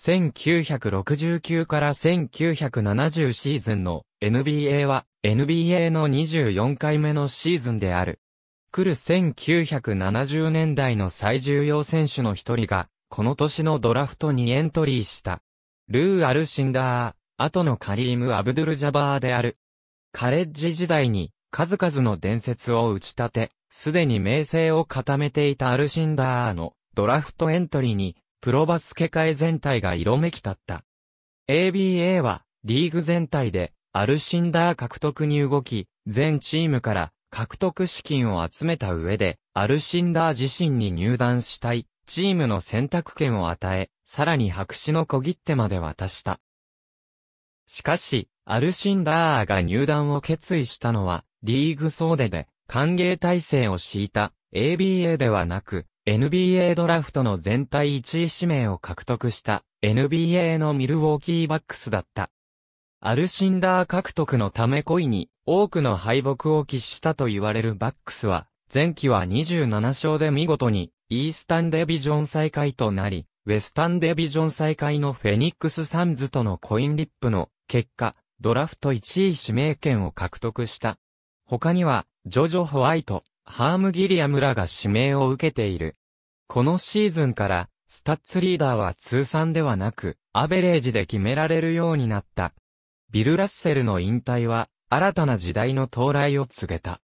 1969から1970シーズンの NBA は NBA の24回目のシーズンである。来る1970年代の最重要選手の一人が、この年のドラフトにエントリーした。ルー・アルシンダー、後のカリーム・アブドゥル・ジャバーである。カレッジ時代に数々の伝説を打ち立て、すでに名声を固めていたアルシンダーのドラフトエントリーにプロバスケ界全体が色めき立った。ABA は、リーグ全体で、アルシンダー獲得に動き、全チームから獲得資金を集めた上で、アルシンダー自身に入団したい、チームの選択権を与え、さらに白紙の小切手まで渡した。しかし、アルシンダーが入団を決意したのは、リーグ総出で、歓迎体制を敷いた ABA ではなく、NBA ドラフトの全体1位指名を獲得した NBA のミルウォーキーバックスだった。アルシンダー獲得のため恋に多くの敗北を喫したと言われるバックスは、前期は27勝で見事にイースタンデビジョン再開となり、ウェスタンデビジョン再開のフェニックスサンズとのコインリップの結果、ドラフト1位指名権を獲得した。他には、ジョジョ・ホワイト、ハーム・ギリアムらが指名を受けている。このシーズンから、スタッツリーダーは通算ではなく、アベレージで決められるようになった。ビル・ラッセルの引退は、新たな時代の到来を告げた。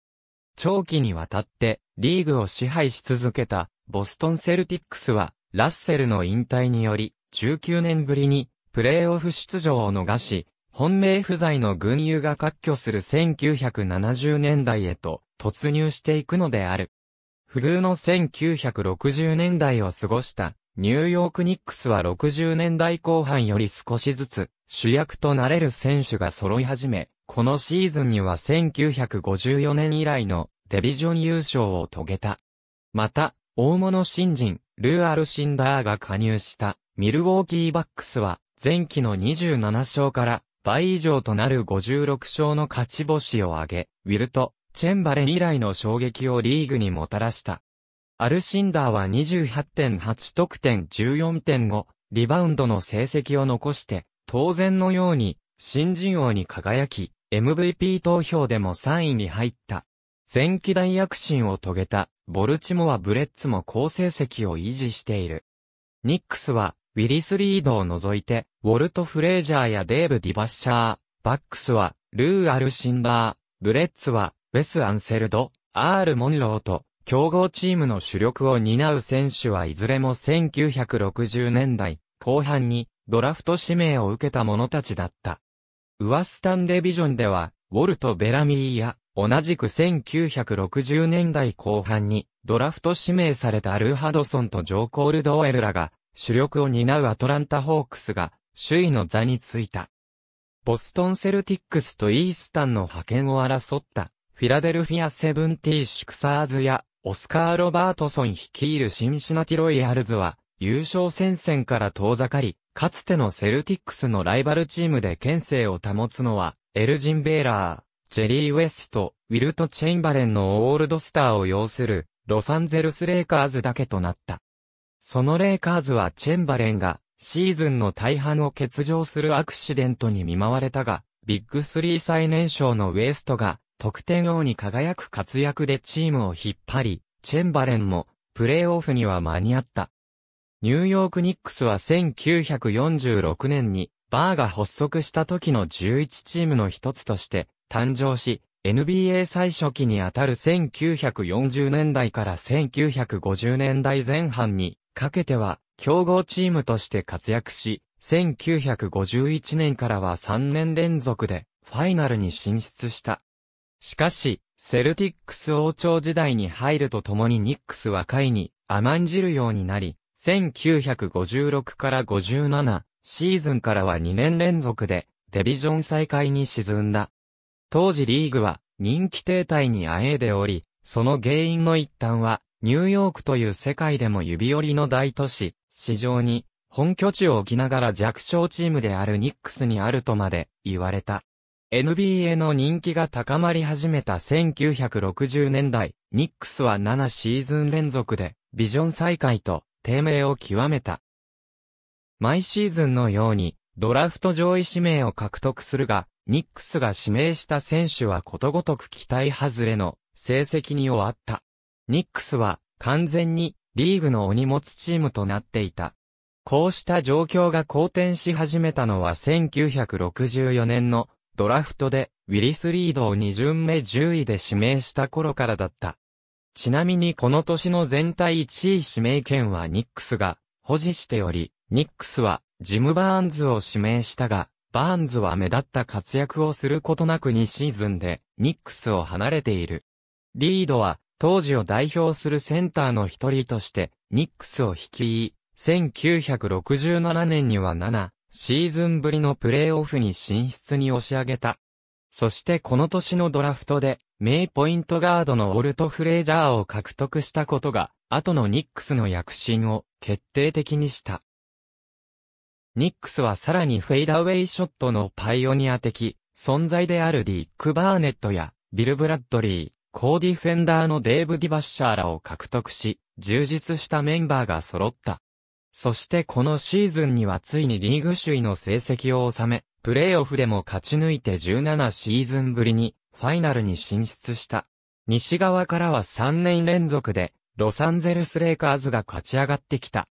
長期にわたって、リーグを支配し続けた、ボストン・セルティックスは、ラッセルの引退により、19年ぶりに、プレーオフ出場を逃し、本命不在の群雄が割拠する1970年代へと突入していくのである。不遇の1960年代を過ごしたニューヨークニックスは60年代後半より少しずつ主役となれる選手が揃い始め、このシーズンには1954年以来のデビジョン優勝を遂げた。また、大物新人、ルー・アルシンダーが加入したミルウォーキーバックスは前期の27勝から倍以上となる56勝の勝ち星を挙げ、ウィルト、チェンバレン以来の衝撃をリーグにもたらした。アルシンダーは28.8得点14.5、リバウンドの成績を残して、当然のように、新人王に輝き、MVP 投票でも3位に入った。前期大躍進を遂げた、ボルチモア・ブレッツも好成績を維持している。ニックスは、ウィリス・リードを除いて、ウォルト・フレージャーやデーブ・ディバッシャー、バックスは、ルー・アルシンダー、ブレッツは、ェス・アンセルド、アール・モンローと、競合チームの主力を担う選手はいずれも1960年代後半にドラフト指名を受けた者たちだった。ウワスタンデビジョンでは、ウォルト・ベラミーや、同じく1960年代後半にドラフト指名されたルハドソンとジョー・コールドウェルらが主力を担うアトランタ・ホークスが首位の座についた。ボストン・セルティックスとイースタンの派遣を争ったフィラデルフィア・セブンティーシクサーズや、オスカー・ロバートソン率いるシンシナティ・ロイヤルズは、優勝戦線から遠ざかり、かつてのセルティックスのライバルチームで県政を保つのは、エルジン・ベーラー、ジェリー・ウェスト、ウィルト・チェインバレンのオールドスターを擁する、ロサンゼルス・レイカーズだけとなった。そのレイカーズはチェンバレンが、シーズンの大半を欠場するアクシデントに見舞われたが、ビッグスリー最年少のウェストが、得点王に輝く活躍でチームを引っ張り、チェンバレンもプレーオフには間に合った。ニューヨークニックスは1946年にバーが発足した時の11チームの一つとして誕生し、NBA 最初期にあたる1940年代から1950年代前半にかけては競合チームとして活躍し、1951年からは3年連続でファイナルに進出した。しかし、セルティックス王朝時代に入るとともにニックスは会に甘んじるようになり、1956から57シーズンからは2年連続でデビジョン再開に沈んだ。当時リーグは人気停滞にあえいでおり、その原因の一端はニューヨークという世界でも指折りの大都市、市場に本拠地を置きながら弱小チームであるニックスにあるとまで言われた。NBA の人気が高まり始めた1960年代、ニックスは7シーズン連続で、ビジョン再開と、低迷を極めた。毎シーズンのように、ドラフト上位指名を獲得するが、ニックスが指名した選手はことごとく期待外れの成績に終わった。ニックスは完全にリーグのお荷物チームとなっていた。こうした状況が好転し始めたのは1964年のドラフトでウィリス・リードを2巡目10位で指名した頃からだった。ちなみにこの年の全体1位指名権はニックスが保持しており、ニックスはジム・バーンズを指名したが、バーンズは目立った活躍をすることなく2シーズンでニックスを離れている。リードは当時を代表するセンターの一人としてニックスを率い、1967年には7、シーズンぶりのプレーオフに進出に押し上げた。そしてこの年のドラフトで、名ポイントガードのオルト・フレージャーを獲得したことが、後のニックスの躍進を決定的にした。ニックスはさらにフェイダーウェイショットのパイオニア的存在であるディック・バーネットやビル・ブラッドリー、コーディフェンダーのデーブ・ディバッシャーらを獲得し、充実したメンバーが揃った。そしてこのシーズンにはついにリーグ首位の成績を収め、プレイオフでも勝ち抜いて17シーズンぶりにファイナルに進出した。西側からは3年連続でロサンゼルスレイカーズが勝ち上がってきた。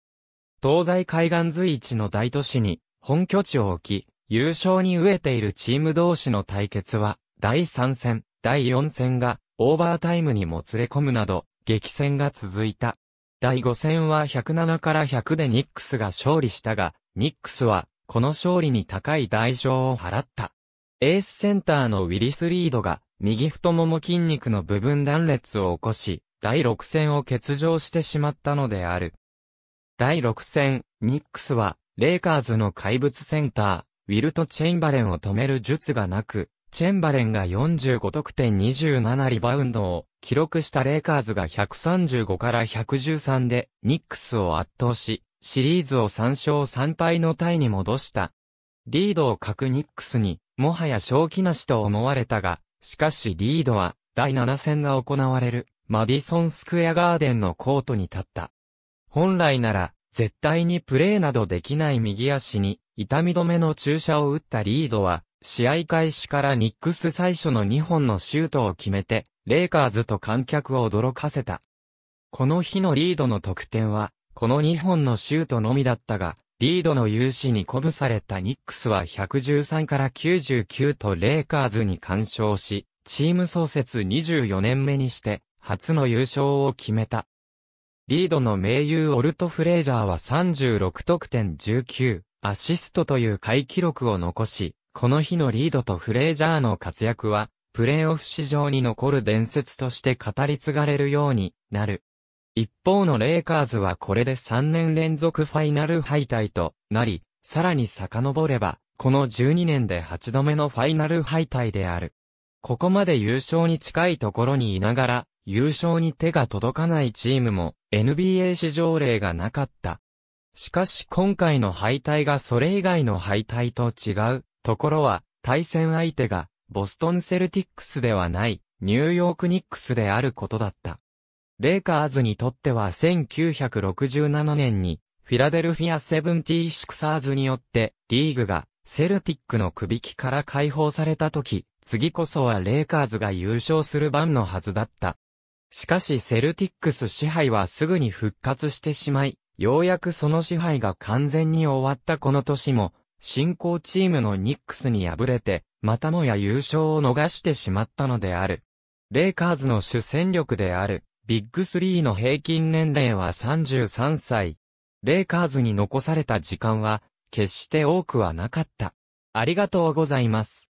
東西海岸随一の大都市に本拠地を置き、優勝に飢えているチーム同士の対決は、第3戦、第4戦がオーバータイムにもつれ込むなど、激戦が続いた。第5戦は107から100でニックスが勝利したが、ニックスは、この勝利に高い代償を払った。エースセンターのウィリス・リードが、右太もも筋肉の部分断裂を起こし、第6戦を欠場してしまったのである。第6戦、ニックスは、レイカーズの怪物センター、ウィルト・チェインバレンを止める術がなく、チェンバレンが45得点27リバウンドを記録したレイカーズが135から113でニックスを圧倒し、シリーズを3勝3敗のタイに戻した。リードを欠くニックスに、もはや正気なしと思われたが、しかしリードは、第7戦が行われる、マディソンスクエアガーデンのコートに立った。本来なら、絶対にプレーなどできない右足に、痛み止めの注射を打ったリードは、試合開始からニックス最初の2本のシュートを決めて、レイカーズと観客を驚かせた。この日のリードの得点は、この2本のシュートのみだったが、リードの勇姿に鼓舞されたニックスは113から99とレイカーズに干渉し、チーム創設24年目にして、初の優勝を決めた。リードの盟友オルト・フレイジャーは36得点19、アシストという回記録を残し、この日のリードとフレージャーの活躍は、プレーオフ史上に残る伝説として語り継がれるようになる。一方のレイカーズはこれで3年連続ファイナル敗退となり、さらに遡れば、この12年で8度目のファイナル敗退である。ここまで優勝に近いところにいながら、優勝に手が届かないチームも NBA 史上例がなかった。しかし今回の敗退がそれ以外の敗退と違うところは、対戦相手が、ボストンセルティックスではない、ニューヨークニックスであることだった。レイカーズにとっては1967年に、フィラデルフィアセブンティーシクサーズによって、リーグが、セルティックの首輝から解放された時、次こそはレイカーズが優勝する番のはずだった。しかしセルティックス支配はすぐに復活してしまい、ようやくその支配が完全に終わったこの年も、進行チームのニックスに敗れて、またもや優勝を逃してしまったのである。レイカーズの主戦力である、ビッグ3の平均年齢は33歳。レイカーズに残された時間は、決して多くはなかった。ありがとうございます。